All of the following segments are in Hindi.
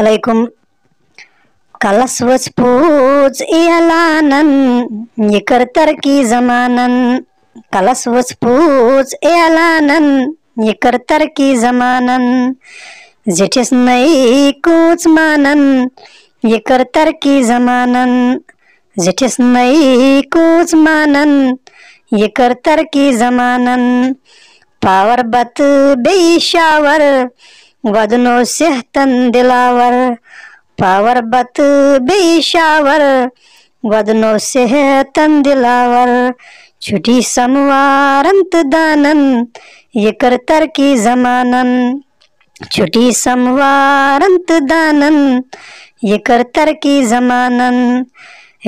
అలైకుం कलस्वच पूज एलानन ये कर तरकी जमानन कलस्वच पूज एलानन ये कर तरकी जमानन जिठिस नई कूच मानन ये कर तरकी जमानन जिठिस नई कूच मानन ये कर तरकी जमानन पावर बत बेशावर शावर वदनो सेहतन दिलावर पावर बत बेशावर वदनो सेहतन दिलावर छुटी अंत दानन ये कर तर की जमानन छुटी समवारंत दानन ये कर तर की जमानन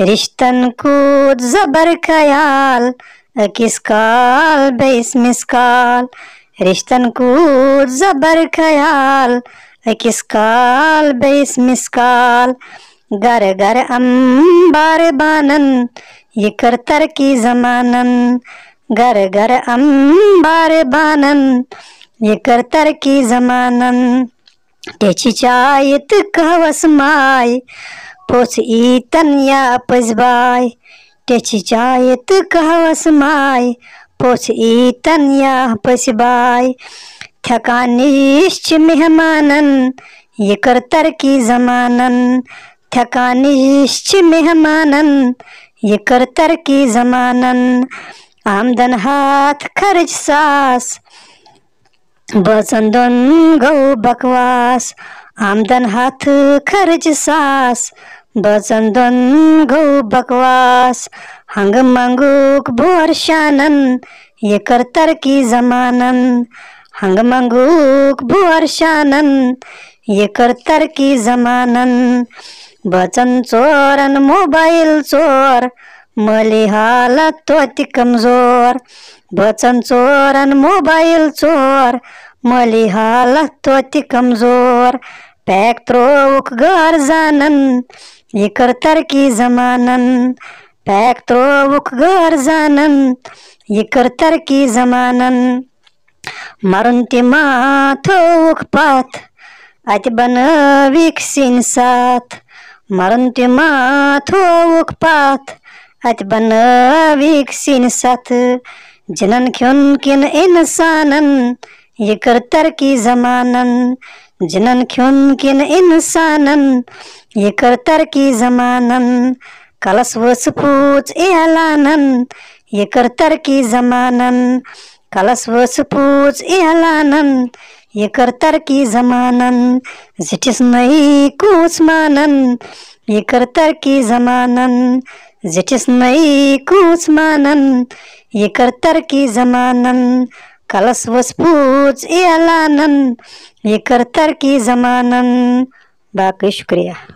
रिश्तन कूद जबर ख्याल किस काल बेस मिस काल रिश्तन को जबर ख्याल काल बेस मिसकाल घर घर अम्बार बानन ये कर की जमानन घर घर अम्बार बानन ये कर की जमानन टेची चायत कहवस माय पोच ईतन या पजबाय टेची चायत कहवस माय या यह पशबाय निश्च मेहमानन ये करतर की जमानन निश्च मेहमानन ये करतर की जमानन आमदन हाथ खर्च सास बसंदन गौ बकवास आमदन हाथ खर्च सास Bazandon go bakwas hang manguk bor shanan ye kartar ki zamanan hang manguk bor shanan ये कर की जमानन बचन चोर अन मोबाइल चोर मली हालत तो अति कमजोर बचन चोर अन मोबाइल चोर मली हालत तो अति कमजोर Pek trok garzanen, yıkır terki zamanın. Pek trok garzanen, yıkır terki zamanın. Maruntima tavuk pat, at bana viksin sat. Maruntima tavuk pat, at bana viksin sat. Cinan kyun kin insanın, yıkır terki zamanın. जिनन खिन किन इंसानन ये करतर की जमानन कलस व सपूत एहलानन ये करतर की जमानन कलस व सपूत एहलानन ये करतर की जमानन जिटिस नई कुस्मानन ये करतर की जमानन जिटिस नई कुस्मानन ये करतर की जमानन कलस व सपूत एहलानन ये करतर की जमानन बाकी शुक्रिया